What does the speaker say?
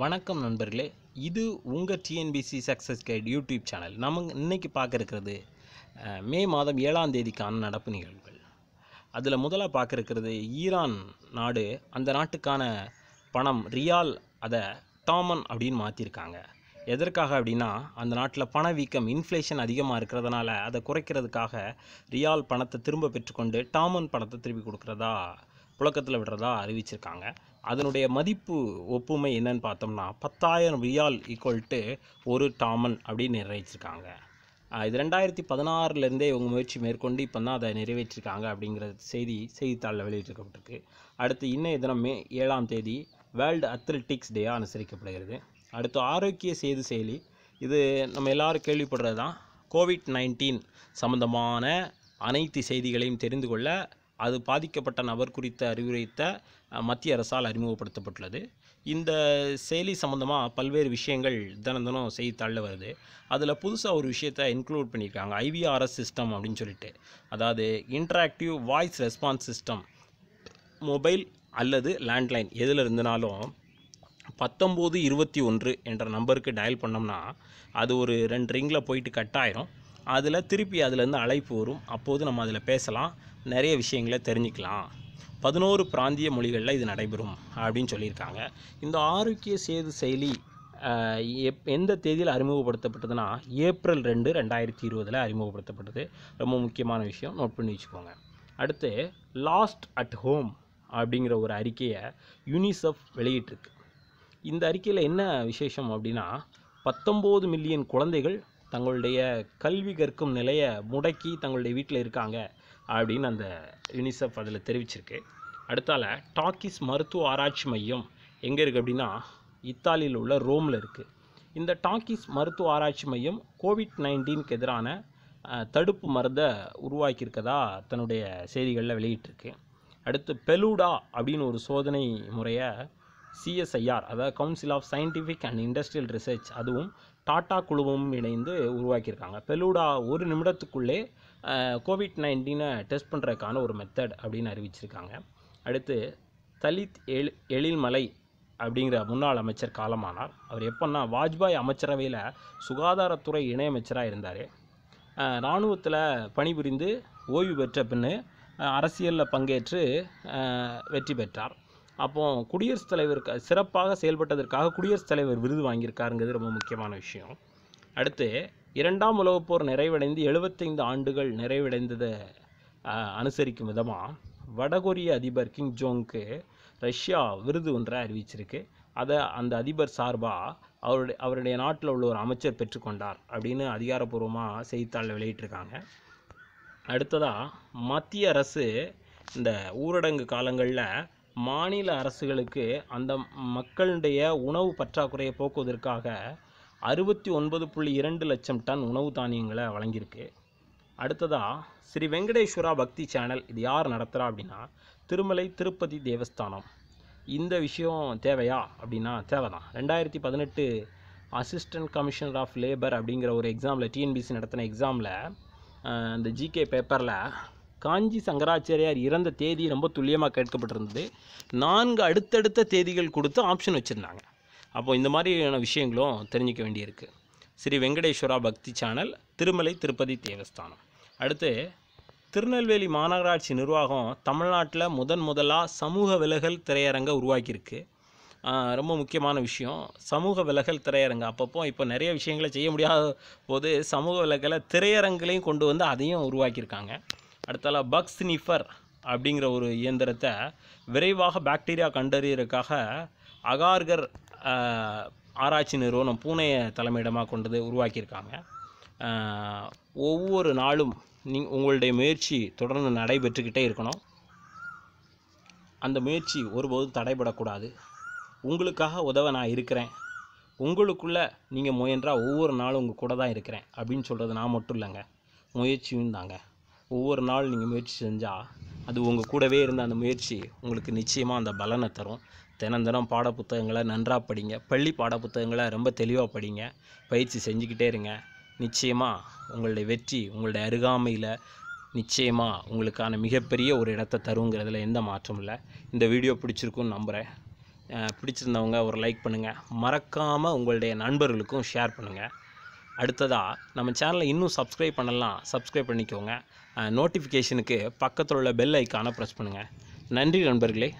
வணக்கம் நண்பர்களே இது உங்கள் TNPSC success guide YouTube channel நம்ம இன்றைக்கி பார்க்க மே மாதம் ஏழாம் தேதிக்கான நடப்பு நிகழ்வுகள் அதில் முதலாக பார்க்க ஈரான் நாடு அந்த நாட்டுக்கான பணம் ரியால் அதை டாமன் அப்படின்னு மாற்றிருக்காங்க எதற்காக அப்படின்னா அந்த நாட்டில் பணவீக்கம் இன்ஃப்ளேஷன் அதிகமாக இருக்கிறதுனால அதை குறைக்கிறதுக்காக ரியால் பணத்தை திரும்ப பெற்றுக்கொண்டு டாமன் பணத்தை திருப்பி கொடுக்குறதா புழக்கத்தில் விடுறதா அறிவிச்சிருக்காங்க அதனுடைய மதிப்பு ஒப்புமை என்னன்னு பார்த்தோம்னா பத்தாயிரம் ரியால் ஈக்குவல் டு ஒரு டாமன் அப்படின்னு நிர்ணயிச்சிருக்காங்க இது ரெண்டாயிரத்தி பதினாறுலேருந்தே இவங்க முயற்சி மேற்கொண்டு இப்போ தான் அதை நிறைவேற்றிருக்காங்க அப்படிங்கிற செய்தி செய்தித்தாளில் வெளியிட்டிருக்கப்பட்டிருக்கு அடுத்து இன்னும் இதனால் மே ஏழாம் தேதி வேர்ல்டு அத்லெட்டிக்ஸ் டேயாக அனுசரிக்கப்படுகிறது அடுத்து ஆரோக்கிய செய்தி செயலி இது நம்ம எல்லோரும் கேள்விப்படுறது தான் கோவிட் நைன்டீன் சம்மந்தமான அனைத்து செய்திகளையும் தெரிந்து கொள்ள அது பாதிக்கப்பட்ட நபர் குறித்த அறிவுரைத்த மத்திய அரசால் அறிமுகப்படுத்தப்பட்டுள்ளது இந்த செயலி சம்மந்தமாக பல்வேறு விஷயங்கள் தினம் தினம் செய்தித்தாளில் வருது அதில் புதுசாக ஒரு விஷயத்தை இன்க்ளூட் பண்ணியிருக்காங்க ஐவிஆர்எஸ் சிஸ்டம் அப்படின்னு சொல்லிட்டு அதாவது interactive voice response system mobile அல்லது லேண்ட்லைன் எதில் இருந்தனாலும் பத்தொம்போது இருபத்தி ஒன்று என்ற நம்பருக்கு டயல் பண்ணோம்னா அது ஒரு ரெண்டு ரிங்கில் போயிட்டு கட் ஆயிரும் அதில் திருப்பி அதுலேருந்து அழைப்பு வரும் அப்போது நம்ம அதில் பேசலாம் நிறைய விஷயங்களை தெரிஞ்சுக்கலாம் பதினோரு பிராந்திய மொழிகளில் இது நடைபெறும் அப்படின்னு சொல்லியிருக்காங்க இந்த ஆரோக்கிய சேது செயலி எப் எந்த தேதியில் அறிமுகப்படுத்தப்பட்டதுன்னா ஏப்ரல் ரெண்டு ரெண்டாயிரத்தி இருபதில் அறிமுகப்படுத்தப்பட்டது ரொம்ப முக்கியமான விஷயம் நோட் பண்ணி வச்சுக்கோங்க அடுத்து லாஸ்ட் அட் ஹோம் அப்படிங்கிற ஒரு அறிக்கையை யூனிசெஃப் வெளியிட்டிருக்கு இந்த அறிக்கையில் என்ன விசேஷம் அப்படின்னா பத்தொம்போது மில்லியன் குழந்தைகள் தங்களுடைய கல்வி கற்கும் நிலையை முடக்கி தங்களுடைய வீட்டில் இருக்காங்க அப்படின்னு அந்த யூனிசெஃப் அதில் தெரிவிச்சிருக்கு அடுத்தால டாக்கிஸ் மருத்துவ ஆராய்ச்சி மையம் எங்கே இருக்குது அப்படின்னா இத்தாலியில் உள்ள ரோமில் இருக்குது இந்த டாக்கிஸ் மருத்துவ ஆராய்ச்சி மையம் கோவிட் நைன்டீனுக்கு எதிரான தடுப்பு மருந்தை உருவாக்கியிருக்கதா தன்னுடைய செய்திகளில் வெளியிட்டிருக்கு அடுத்து பெலூடா அப்படின்னு ஒரு சோதனை முறையை சிஎஸ்ஐஆர் அதாவது council of scientific and industrial research அதுவும் டாடா குழுவும் இணைந்து உருவாக்கியிருக்காங்க பெலூடா ஒரு நிமிடத்துக்குள்ளே கோவிட் நைன்டீனை டெஸ்ட் பண்ணுறதுக்கான ஒரு மெத்தட் அப்படின்னு அறிவிச்சிருக்காங்க அடுத்து தலித் எழில் எழில்மலை அப்படிங்கிற முன்னாள் அமைச்சர் காலமானார் அவர் எப்போன்னா வாஜ்பாய் அமைச்சரவையில் சுகாதாரத்துறை இணையமைச்சராக இருந்தார் இராணுவத்தில் பணிபுரிந்து ஓய்வு பெற்ற பின்னு அரசியலில் பங்கேற்று வெற்றி பெற்றார் அப்போ குடியரசுத் தலைவர் சிறப்பாக செயல்பட்டதற்காக குடியரசுத் தலைவர் விருது வாங்கியிருக்காருங்கிறது ரொம்ப முக்கியமான விஷயம் அடுத்து இரண்டாம் உலகப் போர் நிறைவடைந்து எழுபத்தைந்து ஆண்டுகள் நிறைவடைந்ததை அனுசரிக்கும் விதமாக வடகொரிய அதிபர் கிங் ஜோங்க்கு ரஷ்யா விருது ஒன்றை அறிவிச்சிருக்கு அதை அந்த அதிபர் சார்பாக அவருடைய அவருடைய நாட்டில் உள்ள ஒரு அமைச்சர் பெற்றுக்கொண்டார் அப்படின்னு அதிகாரப்பூர்வமாக செய்தித்தாளில் வெளியிட்டிருக்காங்க அடுத்ததாக மத்திய அரசு இந்த ஊரடங்கு காலங்களில் மாநில அரசுகளுக்கு அந்த மக்களுடைய உணவு பற்றாக்குறையை போக்குவதற்காக அறுபத்தி ஒன்பது புள்ளி இரண்டு லட்சம் டன் உணவு தானியங்களை வழங்கியிருக்கு அடுத்ததாக ஸ்ரீ வெங்கடேஸ்வரா பக்தி சேனல் இது யார் நடத்துகிறா அப்படின்னா திருமலை திருப்பதி தேவஸ்தானம் இந்த விஷயம் தேவையா அப்படின்னா தேவை தான் ரெண்டாயிரத்தி பதினெட்டு அசிஸ்டன்ட் கமிஷனர் ஆஃப் லேபர் அப்படிங்கிற ஒரு எக்ஸாமில் டிஎன்பிசி நடத்தின எக்ஸாமில் அந்த ஜிகே பேப்பரில் காஞ்சி சங்கராச்சாரியார் இறந்த தேதி ரொம்ப துல்லியமாக கேட்கப்பட்டிருந்தது நான்கு அடுத்தடுத்த தேதிகள் கொடுத்து ஆப்ஷன் வச்சுருந்தாங்க அப்போது இந்த மாதிரியான விஷயங்களும் தெரிஞ்சிக்க வேண்டியிருக்கு ஸ்ரீ வெங்கடேஸ்வரா பக்தி சேனல் திருமலை திருப்பதி தேவஸ்தானம் அடுத்து திருநெல்வேலி மாநகராட்சி நிர்வாகம் தமிழ்நாட்டில் முதன் முதலாக சமூக விலகல் திரையரங்கை உருவாக்கியிருக்கு ரொம்ப முக்கியமான விஷயம் சமூக விலகல் திரையரங்கு அப்பப்போ இப்போ நிறைய விஷயங்களை செய்ய முடியாத போது சமூக விலகலை திரையரங்குகளையும் கொண்டு வந்து அதையும் உருவாக்கியிருக்காங்க அடுத்தால பக் ஸ்னிஃபர் அப்படிங்கிற ஒரு இயந்திரத்தை விரைவாக பாக்டீரியா கண்டறியறதுக்காக அகார்கர் ஆராய்ச்சி நிறுவனம் பூனையை தலைமையிடமாக கொண்டது உருவாக்கியிருக்காங்க ஒவ்வொரு நாளும் நீ உங்களுடைய முயற்சி தொடர்ந்து நடைபெற்றுக்கிட்டே இருக்கணும் அந்த முயற்சி ஒருபோதும் தடைபடக்கூடாது உங்களுக்காக உதவ நான் இருக்கிறேன் உங்களுக்குள்ளே நீங்கள் முயன்றால் ஒவ்வொரு நாளும் உங்கள் கூட தான் இருக்கிறேன் அப்படின்னு சொல்கிறது நான் மட்டும் இல்லைங்க முயற்சியும் தாங்க ஒவ்வொரு நாள் நீங்கள் முயற்சி செஞ்சால் அது உங்கள் கூடவே இருந்த அந்த முயற்சி உங்களுக்கு நிச்சயமாக அந்த பலனை தரும் தினம் தினம் பாட புத்தகங்களை நன்றாக படிங்க பள்ளி பாட புத்தகங்களை ரொம்ப தெளிவாக படிங்க பயிற்சி செஞ்சுக்கிட்டே இருங்க நிச்சயமாக உங்களுடைய வெற்றி உங்களுடைய அருகாமையில் நிச்சயமாக உங்களுக்கான மிகப்பெரிய ஒரு இடத்த தருங்கிறதுல எந்த மாற்றமும் இல்லை இந்த வீடியோ பிடிச்சிருக்குன்னு நம்புகிறேன் பிடிச்சிருந்தவங்க ஒரு லைக் பண்ணுங்கள் மறக்காமல் உங்களுடைய நண்பர்களுக்கும் ஷேர் பண்ணுங்கள் அடுத்ததாக நம்ம சேனலை இன்னும் சப்ஸ்கிரைப் பண்ணலாம் சப்ஸ்கிரைப் பண்ணிக்கோங்க நோட்டிஃபிகேஷனுக்கு பக்கத்தில் உள்ள பெல் ஐக்கானை ப்ரெஸ் பண்ணுங்கள் நன்றி நண்பர்களே